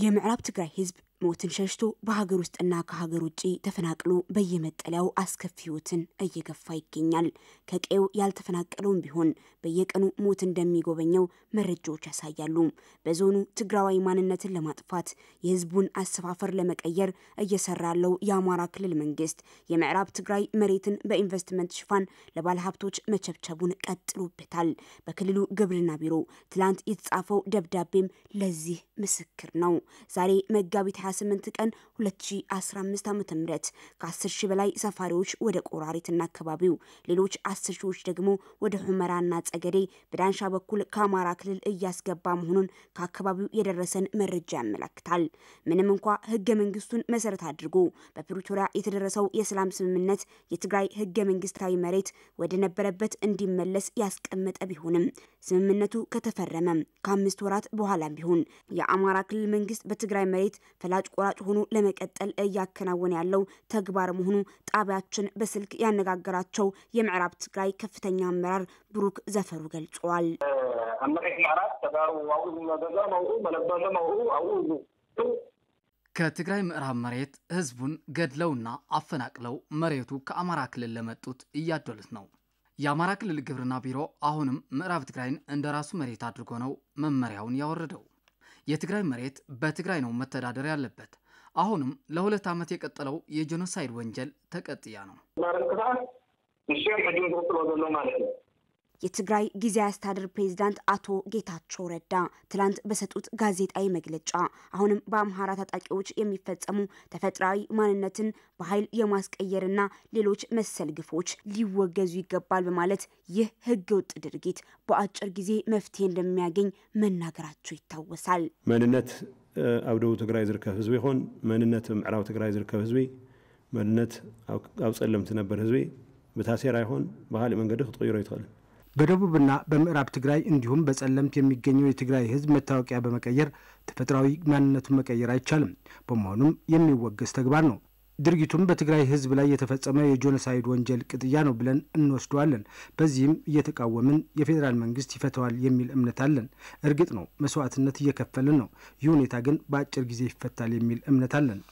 You're to Tigray. his. ሞትን ሸሽቶ በሀገር ውስጥና ከሀገር ውጭ ተፈናቅሎ በየመጠለያው አስከፊ ህይወትን እየገፋ ይገኛል። ከቀዩ ያልተፈናቀለውም ቢሆን በየቀኑ ሞት እንደሚጎበኘው መረጃዎች ያሳያሉ። በዞኑ ትግራዋይ ማንነትን ለማጥፋት የህዝቡን አሰፋፈር ለመቀየር እየሰራ ያለው የአማራ ክልል መንግስት የምዕራብ ትግራይ መሬትን በኢንቨስትመንት ሽፋን ለባለሀብቶች መቸብቸቡን ቀጥሎበታል። በክልሉ ግብርና ቢሮ ትላንት የተጻፈው ደብዳቤም ለዚህ ምስክር ነው። ዛሬ መጋቢት 28 ቀን 2015 ዓ ም ከ10 ሺህ በላይ ሰፋሪዎች ወደ ቆራሪትና አካባቢው፣ ሌሎች 10 ሺዎች ደግሞ ወደ ሁመራና ጸገዴ በዳንሻ በኩል ከአማራ ክልል እያስገባ መሆኑን ከአካባቢው የደረሰን መረጃ ያመላክታል። ምንም እንኳ ህገ መንግስቱን መሰረት አድርጎ በፕሪቶሪያ የተደረሰው የሰላም ስምምነት የትግራይ ህገ መንግስታዊ መሬት ወደ ነበረበት እንዲመለስ ያስቀመጠ ቢሆንም ስምምነቱ ከተፈረመ ከአምስት ወራት በኋላም ቢሆን የአማራ ክልል መንግስት በትግራይ መሬት ፈላ ፈላጭ ቆራጭ ሆኖ ለመቀጠል እያከናወነ ያለው ተግባር መሆኑ ጣቢያችን በስልክ ያነጋገራቸው የምዕራብ ትግራይ ከፍተኛ አመራር ብሩክ ዘፈሩ ገልጸዋል። ከትግራይ ምዕራብ መሬት ህዝቡን ገድለውና አፈናቅለው መሬቱ ከአማራ ክልል ለመጡት እያደሉት ነው። የአማራ ክልል ግብርና ቢሮ አሁንም ምዕራብ ትግራይን እንደ ራሱ መሬት አድርጎ ነው መመሪያውን ያወረደው። የትግራይ መሬት በትግራይ ነው መተዳደር ያለበት። አሁንም ለሁለት ዓመት የቀጠለው የጄኖሳይድ ወንጀል ተቀጥያ ነው ማለት ነው። የትግራይ ጊዜያዊ አስተዳደር ፕሬዚዳንት አቶ ጌታቸው ረዳ ትላንት በሰጡት ጋዜጣዊ መግለጫ አሁንም በአምሃራ ታጣቂዎች የሚፈጸሙ ተፈጥሯዊ ማንነትን በኃይል የማስቀየርና ሌሎች መሰል ግፎች ሊወገዙ ይገባል በማለት ይህ ህገ ወጥ ድርጊት በአጭር ጊዜ መፍትሄ እንደሚያገኝ መናገራቸው ይታወሳል። መንነት ኣብ ደቡብ ትግራይ ዝርከብ ህዝቢ ይኹን መንነት ኣብ ምዕራብ ትግራይ ዝርከብ ህዝቢ መንነት ኣብ ፀለም ነበር ህዝቢ ብታሴራ ይኹን ብካሊእ መንገዲ ክትቅይሮ ይትኽእል በደቡብና በምዕራብ ትግራይ እንዲሁም በጸለምት የሚገኘው የትግራይ ህዝብ መታወቂያ በመቀየር ተፈጥሯዊ ማንነቱን መቀየር አይቻልም። በመሆኑም የሚወገዝ ተግባር ነው። ድርጊቱም በትግራይ ህዝብ ላይ የተፈጸመ የጆኖሳይድ ወንጀል ቅጥያ ነው ብለን እንወስደዋለን። በዚህም እየተቃወምን የፌዴራል መንግስት ይፈተዋል የሚል እምነት አለን። እርግጥ ነው መስዋዕትነት እየከፈልን ነው። ይህ ሁኔታ ግን በአጭር ጊዜ ይፈታል የሚል እምነት አለን።